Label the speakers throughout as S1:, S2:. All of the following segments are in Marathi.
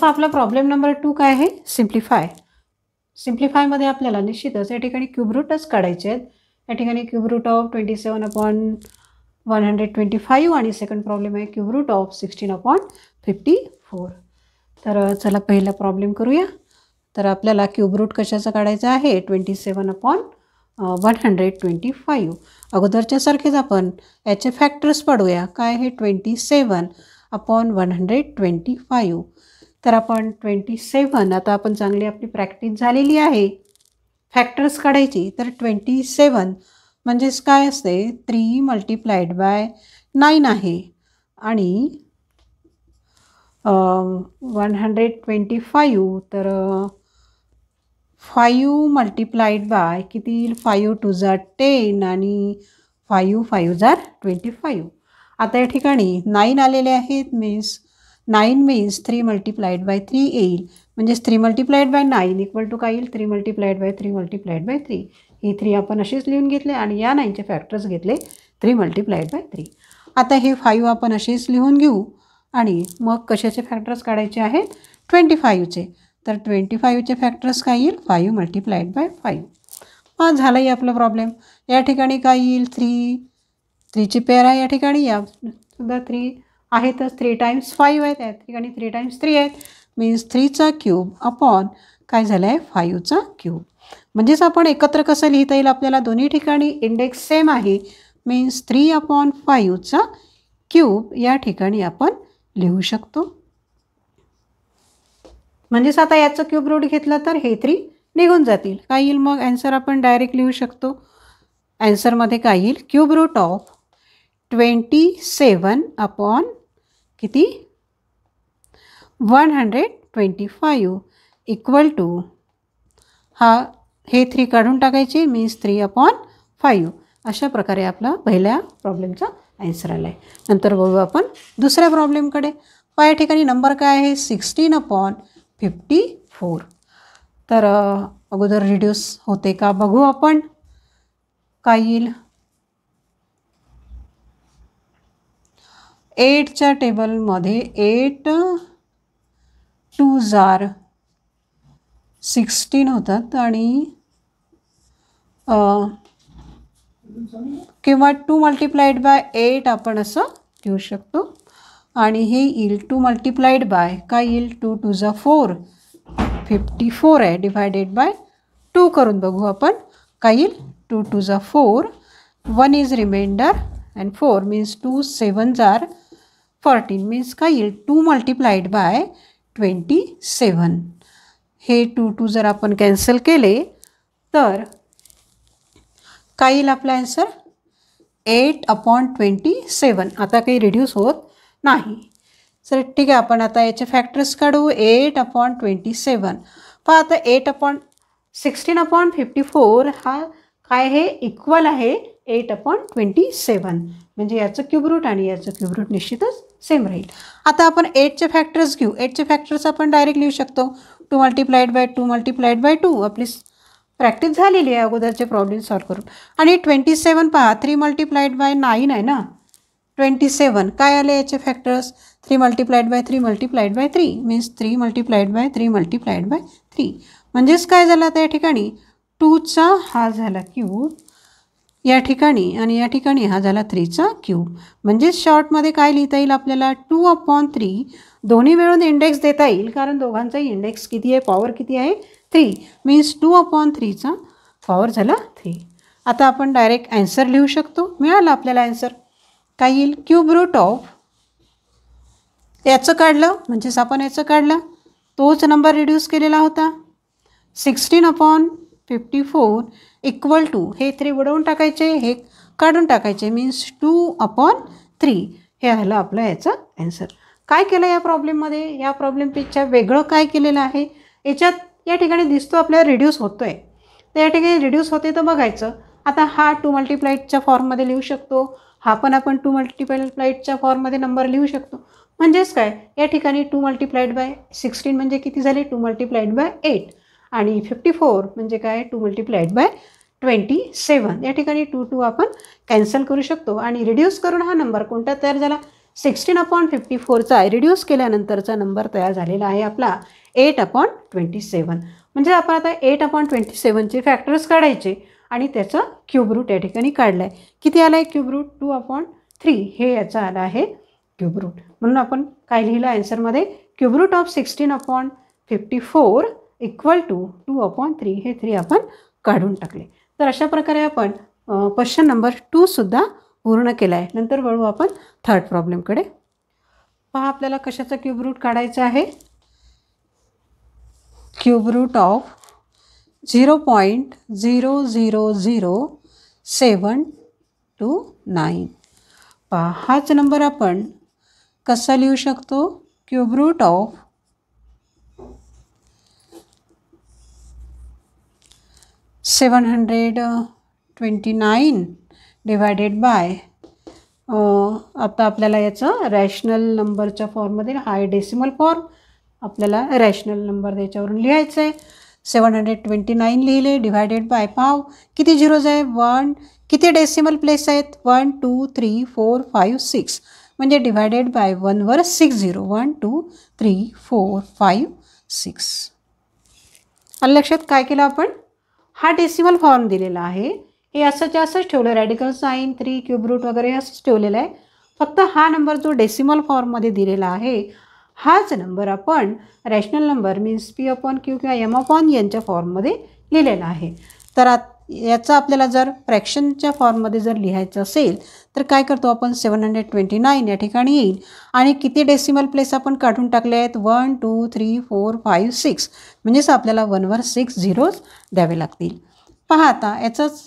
S1: तर आपला प्रॉब्लेम नंबर टू काय आहे सिम्प्लिफाय सिम्प्लिफायमध्ये आपल्याला निश्चितच या ठिकाणी क्यूबरूटच काढायचे आहेत या ठिकाणी cube root of twenty seven upon one hundred twenty five आणि सेकंड प्रॉब्लेम आहे cube root of sixteen upon fifty four तर चला पहिला प्रॉब्लेम करूया तर आपल्याला क्यूबरूट कशाचं काढायचं आहे twenty seven upon one hundred twenty five अगोदरच्यासारखेच आपण याचे फॅक्टर्स पाडूया काय आहे twenty seven upon one hundred twenty five तर आपण ट्वेंटी सेवन आता आपण चांगली आपली प्रॅक्टिस झालेली आहे फॅक्टर्स काढायची तर ट्वेंटी सेवन म्हणजेच काय असते थ्री मल्टिप्लाइड बाय नाईन आहे आणि वन हंड्रेड ट्वेंटी फायू तर फायू मल्टिप्लाइड बाय किती येईल फायू टू जार टेन आणि फायू फायू जार ट्वेंटी फायू आता या ठिकाणी नाईन आलेले आहेत means nine means three multiplied by three येईल म्हणजेच three multiplied by nine equal to काय येईल three multiplied by three multiplied by three ही थ्री आपण अशीच लिहून घेतले आणि या नाईनचे फॅक्टर्स घेतले थ्री मल्टिप्लाइड बाय थ्री आता हे फाईव्ह आपण असेच लिहून घेऊ आणि मग कशाचे फॅक्टर्स काढायचे आहेत ट्वेंटी फाईव्हचे तर ट्वेंटी फाईव्हचे फॅक्टर्स काय येईल फाईव्ह मल्टिप्लाइड बाय फाईव्ह हा झालाही आपलं प्रॉब्लेम या ठिकाणी काय येईल थ्री थ्रीची पेअर आहे या ठिकाणी या सुद्धा थ्री आहे तर थ्री टाईम्स फाईव्ह आहेत या ठिकाणी थ्री टाईम्स थ्री आहेत मीन्स थ्रीचा क्यूब अपॉन काय झालं आहे फाईव्हचा क्यूब म्हणजेच आपण एकत्र कसं लिहिता येईल आपल्याला दोन्ही ठिकाणी इंडेक्स सेम आहे मीन्स थ्री अपॉन फाईव्हचा क्यूब या ठिकाणी आपण लिहू शकतो म्हणजेच आता याचं क्यूब रूट घेतलं तर हे थ्री निघून जातील काय येईल मग ॲन्सर आपण डायरेक्ट लिहू शकतो ॲन्सरमध्ये काय येईल cube root of twenty seven upon किती one hundred twenty five equal to हा हे थ्री काढून टाकायचे मीन्स थ्री अपॉन फाईव्ह अशा प्रकारे आपला पहिल्या प्रॉब्लेमचा आन्सर आला आहे नंतर बघू आपण दुसऱ्या प्रॉब्लेमकडे पहा या ठिकाणी नंबर काय आहे सिक्स्टीन अपॉन फिफ्टी फोर तर अगोदर रिड्यूस होते का बघू आपण काय येईल एटच्या टेबलमध्ये एट टू जार सिक्स्टीन होतात आणि किंवा टू मल्टिप्लाइड बाय एट आपण असं घेऊ शकतो आणि हे येईल टू मल्टिप्लाइड बाय काय येईल टू टू जा फोर फिफ्टी फोर आहे डिवायडेड बाय टू करून बघू आपण काय येईल टू टू जा four one is remainder and four means two seven जार फॉर्टीन मीन्स काय येईल two multiplied by twenty seven हे टू टू जर आपण कॅन्सल केले तर काय येईल आपला answer eight upon twenty seven आता काही रिड्यूस होत नाही सर ठीक आहे आपण आता याचे फॅक्टर्स काढू एट अपॉन ट्वेंटी सेवन पण आता eight upon sixteen upon fifty four हा काय हे इक्वल आहे एट अपॉन ट्वेंटी सेवन म्हणजे याचं क्यूब रूट आणि याचं क्यूब रूट निश्चितच सेम राहील आता आपण एटचे फॅक्टर्स घेऊ एटचे फॅक्टर्स आपण डायरेक्ट लिहू शकतो two multiplied by two multiplied by two आपली प्रॅक्टिस झालेली आहे अगोदरचे प्रॉब्लेम सॉल्व करून आणि ट्वेंटी सेवन पहा थ्री मल्टिप्लाइड बाय नाईन आहे ना ट्वेंटी सेवन काय आले याचे factors three multiplied by three multiplied by three means three multiplied by three multiplied by three म्हणजेच काय झालं त्या ठिकाणी टूचा हा झाला क्यूब या ठिकाणी आणि या ठिकाणी हा झाला थ्रीचा क्यूब म्हणजेच शॉर्टमध्ये काय लिहिता येईल आपल्याला टू अपॉन थ्री दोन्ही मिळून इंडेक्स देता येईल कारण दोघांचाही इंडेक्स किती आहे पॉवर किती आहे थ्री मीन्स टू अपॉन थ्रीचा पॉवर झाला थ्री आता आपण डायरेक्ट ॲन्सर लिहू शकतो मिळाला आपल्याला ॲन्सर काय येईल क्यूब रूट ऑफ याचं काढलं म्हणजेच आपण याचं काढलं तोच नंबर रिड्यूस केलेला होता sixteen upon fifty four equal to हे थ्री बुडवून टाकायचे हे काढून टाकायचे मीन्स टू अपॉन थ्री हे आलं आपलं याचं ॲन्सर काय केलं या प्रॉब्लेममध्ये या प्रॉब्लेम वेगळं काय केलेलं आहे याच्यात या ठिकाणी दिसतो आपल्याला रिड्यूस होतो आहे तर या ठिकाणी रिड्यूस होते तर बघायचं आता हा टू मल्टिप्लाईटच्या फॉर्ममध्ये लिहू शकतो हा पण आपण टू मल्टिप्लाईटच्या फॉर्ममध्ये नंबर लिहू शकतो म्हणजेच काय या ठिकाणी टू मल्टिप्लाईड बाय सिक्स्टीन म्हणजे किती झाले टू मल्टिप्लाईड बाय एट आणि फिफ्टी फोर म्हणजे काय two multiplied by twenty seven या ठिकाणी टू टू आपण कॅन्सल करू शकतो आणि रिड्यूस करून हा नंबर कोणता तयार झाला सिक्स्टीन अपॉन फिफ्टी फोरचा रिड्यूस केल्यानंतरचा नंबर तयार झालेला आहे आपला एट अपॉन ट्वेंटी सेवन म्हणजे आपण आता एट अपॉन ट्वेंटी सेवनचे फॅक्टर्स काढायचे आणि त्याचं क्यूब रूट या ठिकाणी काढलं आहे किती आला आहे cube root two upon three हे याचा आलं आहे क्यूब रूट म्हणून आपण काय लिहिलं आन्सरमध्ये cube of sixteen upon fifty four equal to two upon three हे थ्री आपण काढून टाकले तर अशा प्रकारे आपण क्वेश्चन नंबर टूसुद्धा पूर्ण केला आहे नंतर वळू आपण थर्ड प्रॉब्लेमकडे पहा आपल्याला कशाचा क्यूब रूट काढायचा आहे cube root of zero point zero zero zero seven two nine पहा हाच नंबर आपण कसा लिहू शकतो cube root of seven hundred twenty nine divided by आता आपल्याला याचं रॅशनल नंबरच्या फॉर्ममध्ये हाय डेसिमल फॉर्म आपल्याला रॅशनल नंबर त्याच्यावरून लिहायचं आहे सेवन हंड्रेड ट्वेंटी नाईन लिहिले डिवायडेड बाय पाव किती झिरोज आहे वन किती डेसिमल प्लेस आहेत one two three four five six म्हणजे डिव्हायडेड बाय वनवर six zero one two three four five six आलं लक्षात काय केलं आपण हा डेसिमल फॉर्म दिलेला आहे हे असंच असंच ठेवलं radical sign three cube root वगैरे असंच ठेवलेलं आहे फक्त हा नंबर जो डेसिमल फॉर्ममध्ये दिलेला आहे हाच नंबर आपण rational number means P upon Q किंवा एम अपॉन यांच्या फॉर्ममध्ये लिहिलेला आहे तर आत याचा आपल्याला जर फ्रॅक्शनच्या फॉर्ममध्ये जर लिहायचं असेल तर काय करतो आपण सेवन हंड्रेड ट्वेंटी नाईन या ठिकाणी येईल आणि किती डेसिमल प्लेस आपण काढून टाकले आहेत one two three four five six म्हणजेच आपल्याला वनवर सिक्स झिरोज द्यावे लागतील पहा आता याचाच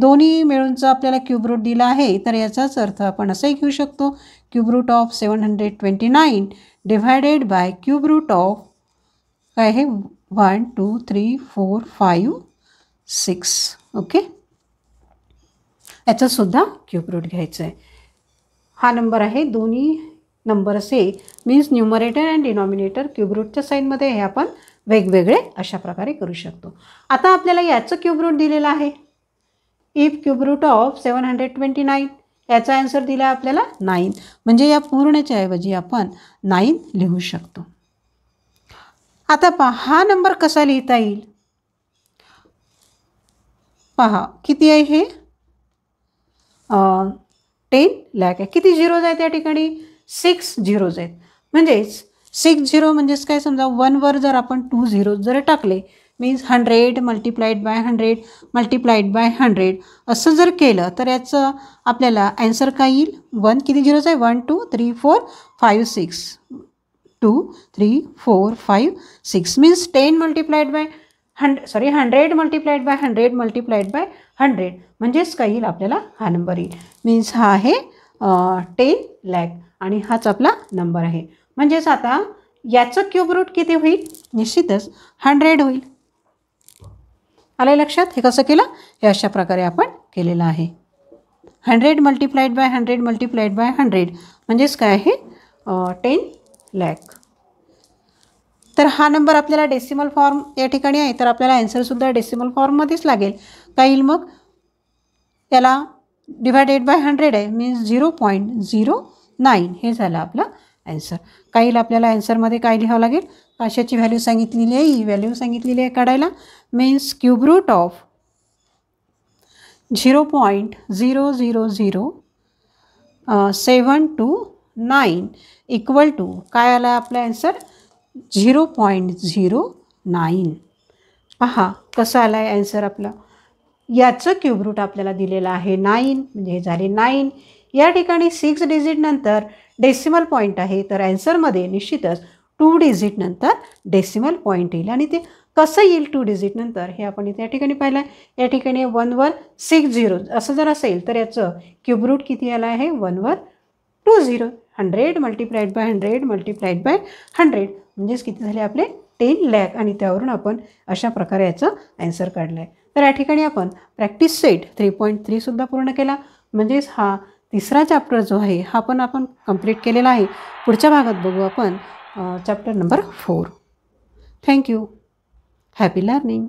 S1: दोन्ही मिळूनचा आपल्याला क्यूब रूट दिला आहे तर याचाच अर्थ आपण असंही घेऊ शकतो cube root of seven hundred twenty nine divided by cube root of काय आहे one two three four five six okay सुद्धा क्यूब रूट घ्यायचं आहे हा नंबर आहे दोन्ही नंबर से मीन्स न्यूमरेटर अँड डिनॉमिनेटर रूटच्या साईनमध्ये हे आपण वेगवेगळे अशा प्रकारे करू शकतो आता आपल्याला याचं रूट दिलेलं आहे if root of seven hundred twenty nine याचा आन्सर दिला आपल्याला नाईन म्हणजे या पूर्णच्या ऐवजी आपण नाईन लिहू शकतो आता पहा हा नंबर कसा लिहिता येईल पहा किती आहे हे टेन लॅक आहे किती झिरोज आहेत या ठिकाणी सिक्स झिरोज आहेत म्हणजेच सिक्स झिरो म्हणजेच काय समजा वनवर जर आपण टू झिरो जर टाकले means hundred multiplied by hundred multiplied by hundred असं जर केलं तर याचं आपल्याला ॲन्सर काय येईल वन किती झिरोज आहे one two three four five six two three four five six means ten multiplied by hundred sorry hundred multiplied by hundred multiplied by hundred म्हणजेच काय येईल आपल्याला हा नंबर येईल मीन्स हा आहे टेन लॅक आणि हाच आपला नंबर आहे म्हणजेच आता याचं क्यूब रूट किती होईल निश्चितच हंड्रेड होईल आलं लक्षात हे कसं केलं हे अशा प्रकारे आपण केलेलं आहे hundred multiplied by hundred multiplied by hundred म्हणजेच काय आहे टेन लॅक तर हा नंबर आपल्याला डेसिमल फॉर्म या ठिकाणी आहे तर आपल्याला अँसरसुद्धा डेसिमल फॉर्ममध्येच लागेल का येईल मग त्याला डिवायडेड बाय हंड्रेड आहे means zero point zero nine हे झालं आपलं ॲन्सर काय आपल्याला ॲन्सरमध्ये काय लिहावं लागेल पाचशेची व्हॅल्यू सांगितलेली आहे ही व्हॅल्यू सांगितलेली आहे काढायला means cube root of zero point zero zero zero seven two nine equal to काय आला आपला answer zero point zero nine पहा कसं आलं आहे ॲन्सर आपला याचं क्यूब रूट आपल्याला दिलेलं आहे नाईन म्हणजे हे झाले नाईन या ठिकाणी सिक्स डिजिटनंतर डेसिमल पॉईंट आहे तर ॲन्सरमध्ये निश्चितच टू डिजिटनंतर डेसिमल पॉईंट येईल आणि ते कसं येईल टू डिजिटनंतर हे आपण इथे या ठिकाणी पाहिलं आहे या ठिकाणी वन वन सिक्स झिरो असं जर असेल तर याचं क्यूब रूट किती आलं आहे one one two zero hundred multiplied by hundred multiplied by hundred म्हणजेच किती झाले आपले टेन लॅक आणि त्यावरून आपण अशा प्रकारे याचं ॲन्सर काढलं आहे तर या ठिकाणी आपण प्रॅक्टिस सेट थ्री पॉईंट थ्रीसुद्धा पूर्ण केला म्हणजेच हा तिसरा चॅप्टर जो आहे हा पण आपण कंप्लीट केलेला आहे पुढच्या भागात बघू आपण chapter number four thank you happy learning